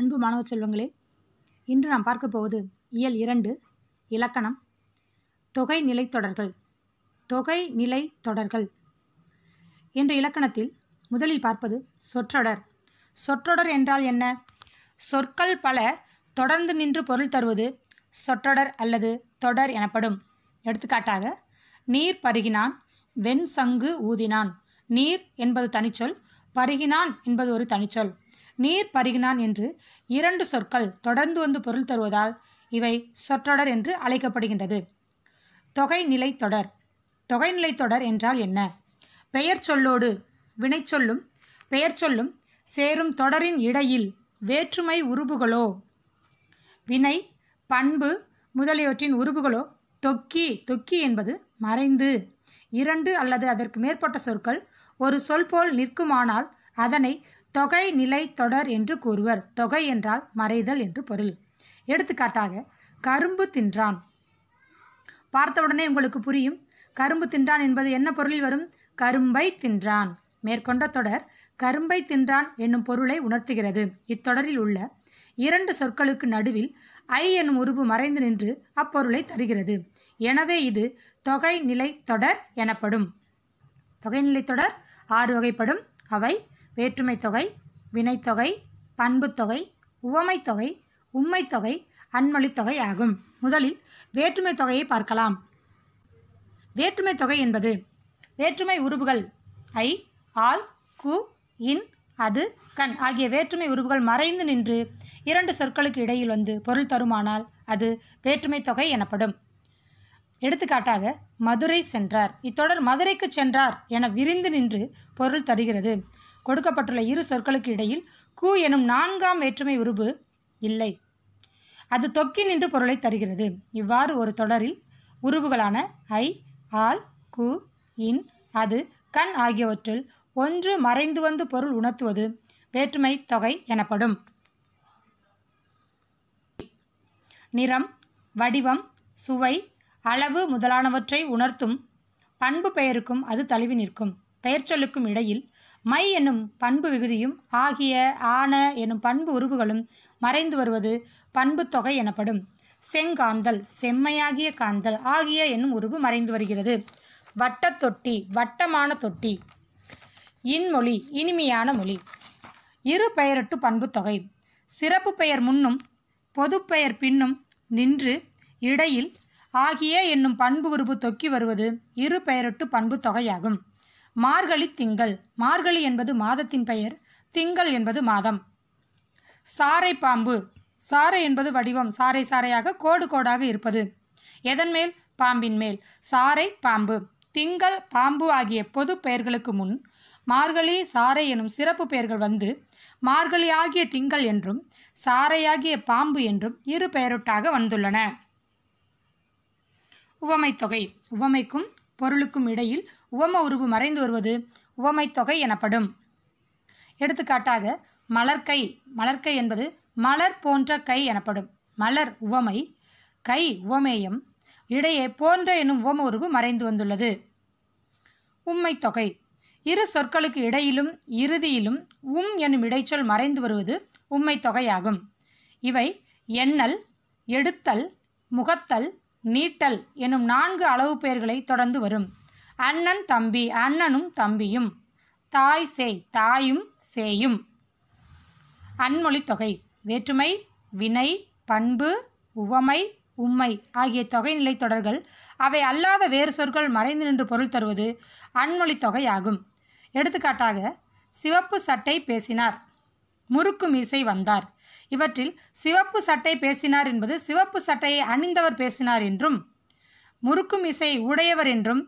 அன்பு மாணவ செல்வங்களே இன்று நாம் பார்க்க போவது இயல் இரண்டு இலக்கணம் தொகை நிலை தொடர்கள் தொகை நிலை தொடர்கள் என்ற இலக்கணத்தில் முதலில் பார்ப்பது சொற்றொடர் சொற்றொடர் என்றால் என்ன சொற்கள் பல தொடர்ந்து நின்று பொருள் தருவது சொற்றொடர் அல்லது தொடர் எனப்படும் எடுத்துக்காட்டாக நீர் பருகினான் வெண் சங்கு ஊதினான் நீர் என்பது தனிச்சொல் பருகினான் என்பது ஒரு தனிச்சொல் நீர் பருகினான் என்று இரண்டு சொற்கள் தொடர்ந்து வந்து பொருள் தருவதால் இவை சொற்றொடர் என்று அழைக்கப்படுகின்றது தொகைநிலை தொடர் தொகைநிலை தொடர் என்றால் என்ன பெயர் சொல்லோடு வினைச்சொல்லும் பெயர் சொல்லும் சேரும் தொடரின் இடையில் வேற்றுமை உருபுகளோ வினை பண்பு முதலியவற்றின் உருபுகளோ தொக்கி தொக்கி என்பது மறைந்து இரண்டு அல்லது அதற்கு மேற்பட்ட சொற்கள் ஒரு சொல் போல் நிற்குமானால் அதனை தொகை நிலை தொடர் என்று கூறுவர் தொகை என்றால் மறைதல் என்று பொருள் எடுத்துக்காட்டாக கரும்பு தின்றான் பார்த்தவுடனே உங்களுக்கு புரியும் கரும்பு தின்றான் என்பது என்ன பொருளில் வரும் கரும்பை தின்றான் மேற்கொண்ட தொடர் கரும்பை தின்றான் என்னும் பொருளை உணர்த்துகிறது இத்தொடரில் உள்ள இரண்டு சொற்களுக்கு நடுவில் ஐ என்னும் உருவு மறைந்து நின்று அப்பொருளை தருகிறது எனவே இது தொகை நிலை தொடர் எனப்படும் தொகைநிலை தொடர் ஆறு வகைப்படும் அவை தொகை வினைத்தொகை பண்புத்தொகை உவமைத்தொகை உண்மைத்தொகை அன்மொழித்தொகை ஆகும் முதலில் வேற்றுமை தொகையை பார்க்கலாம் வேற்றுமை தொகை என்பது வேற்றுமை உருவுகள் ஐ ஆல் கு இன் அது கண் ஆகிய வேற்றுமை உருவுகள் மறைந்து நின்று இரண்டு சொற்களுக்கு இடையில் வந்து பொருள் தருமானால் அது வேற்றுமை தொகை எனப்படும் எடுத்துக்காட்டாக மதுரை சென்றார் இத்தொடர் மதுரைக்கு சென்றார் என விரிந்து நின்று பொருள் தருகிறது கொடுக்கப்பட்டுள்ள இரு சொற்களுக்கு இடையில் கு எனும் நான்காம் வேற்றுமை உருபு இல்லை அது தொக்கி நின்று பொருளை தருகிறது இவ்வாறு ஒரு தொடரில் உருவுகளான ஐ ஆல் கு இன் அது கண் ஆகியவற்றில் ஒன்று மறைந்து வந்து பொருள் உணர்த்துவது வேற்றுமை தொகை எனப்படும் நிறம் வடிவம் சுவை அளவு முதலானவற்றை உணர்த்தும் பண்பு பெயருக்கும் அது தழுவி நிற்கும் பெயர்ச்சொல்லுக்கும் இடையில் மை என்னும் பண்பு விகுதியும் ஆகிய ஆன என்னும் பண்பு உருவுகளும் மறைந்து வருவது பண்பு தொகை எனப்படும் செங்காந்தல் செம்மையாகிய காந்தல் ஆகிய என்னும் உருவு மறைந்து வருகிறது வட்ட தொட்டி வட்டமான தொட்டி இன்மொழி இனிமையான மொழி இரு பெயரட்டு பண்பு தொகை சிறப்பு பெயர் முன்னும் பொதுப்பெயர் பின்னும் நின்று இடையில் ஆகிய என்னும் பண்பு உருவு தொக்கி வருவது இரு பெயரட்டு பண்பு தொகையாகும் மார்கழி திங்கள் மார்கழி என்பது மாதத்தின் பெயர் திங்கள் என்பது மாதம் சாரை பாம்பு சாரை என்பது வடிவம் சாரை சாரையாக கோடு கோடாக இருப்பது எதன் மேல் பாம்பின் மேல் சாரை பாம்பு திங்கள் பாம்பு ஆகிய பொது பெயர்களுக்கு முன் மார்கழி சாரை எனும் சிறப்பு பெயர்கள் வந்து மார்கழி ஆகிய திங்கள் என்றும் சாரையாகிய பாம்பு என்றும் இரு பெயரொட்டாக வந்துள்ளன உவமைத்தொகை உவமைக்கும் பொருளுக்கும் இடையில் உவம உருவு மறைந்து வருவது உவமைத்தொகை எனப்படும் எடுத்துக்காட்டாக மலர்கை மலர்கை என்பது மலர் போன்ற கை எனப்படும் மலர் உவமை கை உவமேயம் இடையே போன்ற எனும் உவம உருவு மறைந்து வந்துள்ளது உம்மை தொகை இரு சொற்களுக்கு இடையிலும் இறுதியிலும் உம் எனும் இடைச்சொல் மறைந்து வருவது உம்மை தொகையாகும் இவை எண்ணல் எடுத்தல் முகத்தல் நீட்டல் எனும் நான்கு அளவு பெயர்களை தொடர்ந்து வரும் அண்ணன் தம்பி அண்ணனும் தம்பியும் தாய் சேய் தாயும் சேயும் அன்மொழி தொகை வேற்றுமை வினை பண்பு உவமை உம்மை ஆகிய நிலை தொடர்கள் அவை அல்லாத வேறு சொற்கள் மறைந்து நின்று பொருள் தருவது அன்மொழி தொகை ஆகும் எடுத்துக்காட்டாக சிவப்பு சட்டை பேசினார் முறுக்கு மீசை வந்தார் இவற்றில் சிவப்பு சட்டை பேசினார் என்பது சிவப்பு சட்டையை அணிந்தவர் பேசினார் என்றும் முறுக்கு மீசை உடையவர் என்றும்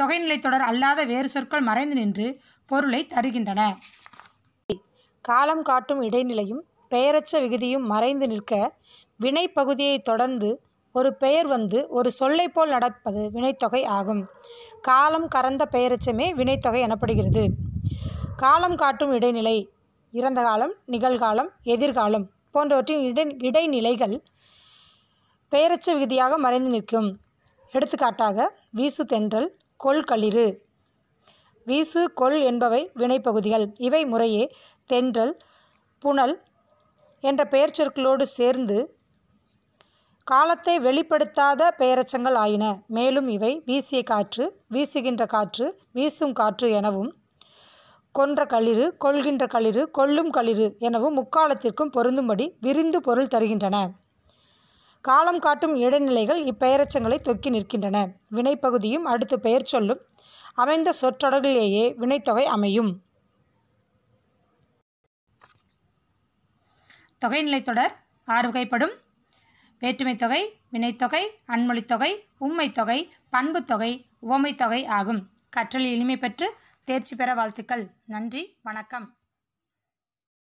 தொகைநிலை தொடர் அல்லாத வேறு சொற்கள் மறைந்து நின்று பொருளை தருகின்றன காலம் காட்டும் இடைநிலையும் பெயரச்ச விகுதியும் மறைந்து நிற்க வினை பகுதியை தொடர்ந்து ஒரு பெயர் வந்து ஒரு சொல்லை போல் நடப்பது வினைத்தொகை ஆகும் காலம் கறந்த பெயரச்சமே வினைத்தொகை எனப்படுகிறது காலம் காட்டும் இடைநிலை இறந்த காலம் நிகழ்காலம் எதிர்காலம் போன்றவற்றின் இடை இடைநிலைகள் பெயரச்ச விகுதியாக மறைந்து நிற்கும் எடுத்துக்காட்டாக வீசு தென்றல் கொள்களிறு வீசு கொள் என்பவை வினைப்பகுதிகள் இவை முறையே தென்றல் புனல் என்ற பெயர்ச்சொற்களோடு சேர்ந்து காலத்தை வெளிப்படுத்தாத பெயரச்சங்கள் ஆயின மேலும் இவை வீசிய காற்று வீசுகின்ற காற்று வீசும் காற்று எனவும் கொன்ற களிறு கொள்கின்ற களிறு கொள்ளும் களிறு எனவும் முக்காலத்திற்கும் பொருந்தும்படி விரிந்து பொருள் தருகின்றன காலம் காட்டும் இடைநிலைகள் இப்பெயரச்சங்களை தொக்கி நிற்கின்றன வினைப்பகுதியும் அடுத்து பெயர் சொல்லும் அமைந்த சொற்றொடர்களிலேயே வினைத்தொகை அமையும் தொகைநிலை தொடர் ஆறு வகைப்படும் தொகை வினைத்தொகை அன்மொழித்தொகை உண்மைத்தொகை பண்புத்தொகை உவமைத்தொகை ஆகும் கற்றலில் இனிமை பெற்று தேர்ச்சி பெற வாழ்த்துக்கள் நன்றி வணக்கம்